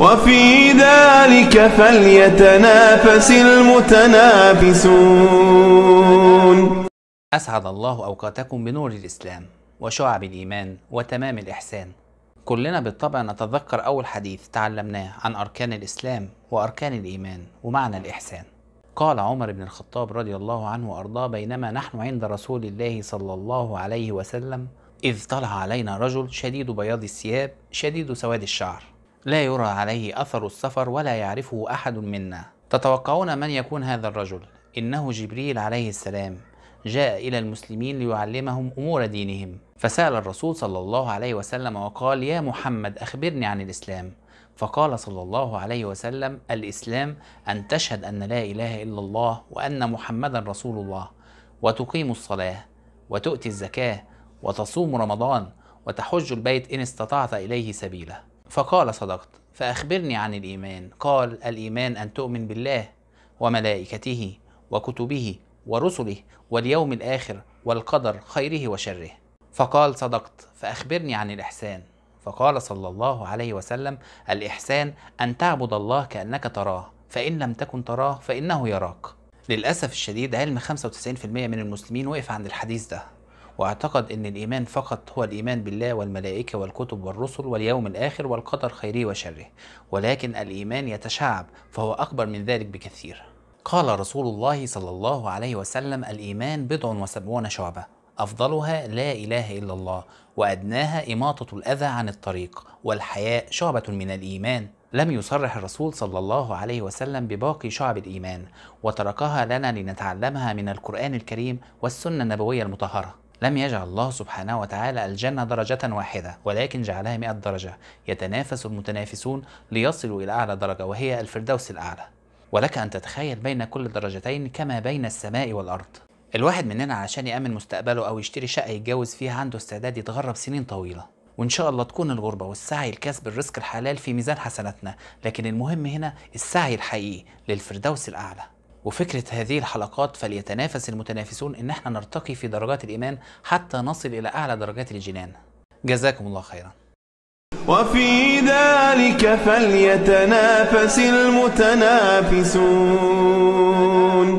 وفي ذلك فليتنافس المتنافسون أسعد الله أوقاتكم بنور الإسلام وشعب الإيمان وتمام الإحسان كلنا بالطبع نتذكر أول حديث تعلمناه عن أركان الإسلام وأركان الإيمان ومعنى الإحسان قال عمر بن الخطاب رضي الله عنه وأرضاه بينما نحن عند رسول الله صلى الله عليه وسلم إذ طلع علينا رجل شديد بياض الثياب شديد سواد الشعر لا يرى عليه أثر السفر ولا يعرفه أحد منا تتوقعون من يكون هذا الرجل إنه جبريل عليه السلام جاء إلى المسلمين ليعلمهم أمور دينهم فسأل الرسول صلى الله عليه وسلم وقال يا محمد أخبرني عن الإسلام فقال صلى الله عليه وسلم الإسلام أن تشهد أن لا إله إلا الله وأن محمدا رسول الله وتقيم الصلاة وتؤتي الزكاة وتصوم رمضان وتحج البيت إن استطعت إليه سبيلا فقال صدقت فأخبرني عن الإيمان قال الإيمان أن تؤمن بالله وملائكته وكتبه ورسله واليوم الآخر والقدر خيره وشره فقال صدقت فأخبرني عن الإحسان فقال صلى الله عليه وسلم الإحسان أن تعبد الله كأنك تراه فإن لم تكن تراه فإنه يراك للأسف الشديد علم 95% من المسلمين وقف عند الحديث ده واعتقد أن الإيمان فقط هو الإيمان بالله والملائكة والكتب والرسل واليوم الآخر والقدر خيره وشره ولكن الإيمان يتشعب فهو أكبر من ذلك بكثير قال رسول الله صلى الله عليه وسلم الإيمان بضع وسبعون شعبة أفضلها لا إله إلا الله وأدناها إماطة الأذى عن الطريق والحياء شعبة من الإيمان لم يصرح الرسول صلى الله عليه وسلم بباقي شعب الإيمان وتركها لنا لنتعلمها من القرآن الكريم والسنة النبوية المطهرة لم يجعل الله سبحانه وتعالى الجنة درجة واحدة ولكن جعلها مئة درجة يتنافس المتنافسون ليصلوا إلى أعلى درجة وهي الفردوس الأعلى ولك أن تتخيل بين كل درجتين كما بين السماء والأرض الواحد مننا عشان يأمن مستقبله أو يشتري شقة يتجوز فيها عنده استعداد يتغرب سنين طويلة وإن شاء الله تكون الغربة والسعي لكسب الرزق الحلال في ميزان حسناتنا لكن المهم هنا السعي الحقيقي للفردوس الأعلى وفكرة هذه الحلقات فليتنافس المتنافسون إن احنا نرتقي في درجات الإيمان حتى نصل إلى أعلى درجات الجنان جزاكم الله خيرا وفي ذلك فليتنافس المتنافسون